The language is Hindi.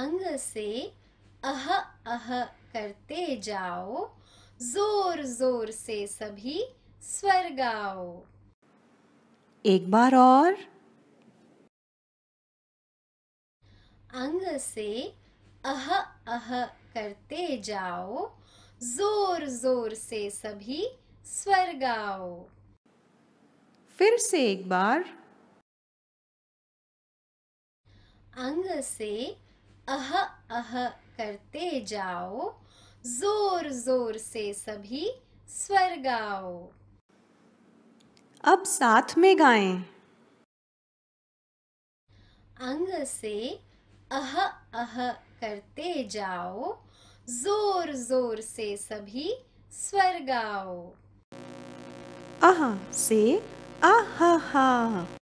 अंग से अह अह करते जाओ जोर जोर से सभी स्वर गाओ एक बार और अंग से अह अह करते जाओ जोर जोर से सभी स्वर गाओ फिर से एक बार अंग से अह अह करते जाओ जोर जोर से सभी स्वर गाओ अब साथ में गाएं अंग से अह अह करते जाओ जोर जोर से सभी स्वर गाओ अह से आह हा